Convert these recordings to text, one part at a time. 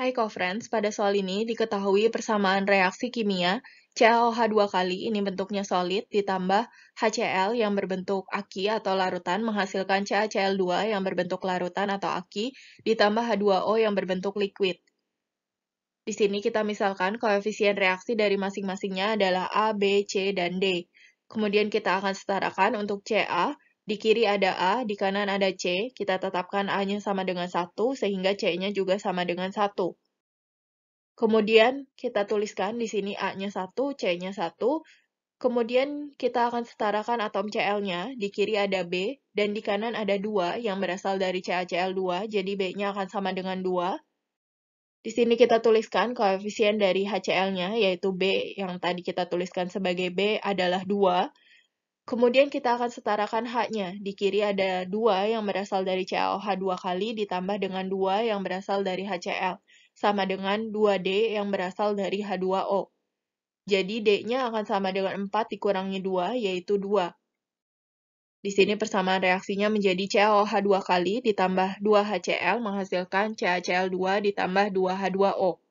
Hai kofriends, pada soal ini diketahui persamaan reaksi kimia ClH 2 kali ini bentuknya solid ditambah HCl yang berbentuk aki atau larutan menghasilkan CaCl2 yang berbentuk larutan atau aki ditambah H2O yang berbentuk liquid. Di sini kita misalkan koefisien reaksi dari masing-masingnya adalah A, B, C, dan D. Kemudian kita akan setarakan untuk CA di kiri ada A, di kanan ada C. Kita tetapkan A-nya sama dengan 1, sehingga C-nya juga sama dengan 1. Kemudian kita tuliskan di sini A-nya 1, C-nya 1. Kemudian kita akan setarakan atom Cl-nya, di kiri ada B, dan di kanan ada 2 yang berasal dari CaCl2, jadi B-nya akan sama dengan 2. Di sini kita tuliskan koefisien dari HCl-nya, yaitu B yang tadi kita tuliskan sebagai B adalah 2. Kemudian kita akan setarakan haknya. Di kiri ada 2 yang berasal dari CLH 2 kali ditambah dengan 2 yang berasal dari HCl, sama dengan 2D yang berasal dari H2O. Jadi D-nya akan sama dengan 4 dikurangi 2, yaitu 2. Di sini persamaan reaksinya menjadi COH 2 kali ditambah 2HCl menghasilkan CHCl2 ditambah 2H2O.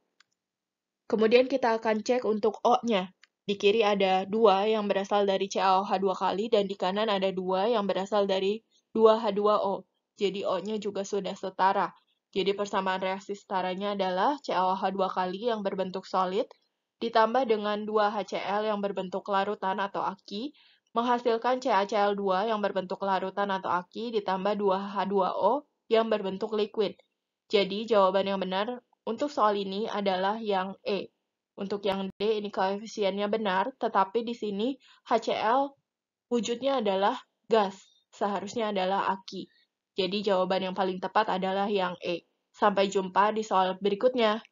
Kemudian kita akan cek untuk O-nya. Di kiri ada dua yang berasal dari CaOH dua kali dan di kanan ada dua yang berasal dari 2H2O. Jadi O-nya juga sudah setara. Jadi persamaan reaksi setaranya adalah CaOH dua kali yang berbentuk solid ditambah dengan 2HCl yang berbentuk larutan atau aki menghasilkan CaCl2 yang berbentuk larutan atau aki ditambah 2H2O yang berbentuk liquid. Jadi jawaban yang benar untuk soal ini adalah yang E. Untuk yang D ini koefisiennya benar, tetapi di sini HCl wujudnya adalah gas, seharusnya adalah aki. Jadi jawaban yang paling tepat adalah yang E. Sampai jumpa di soal berikutnya.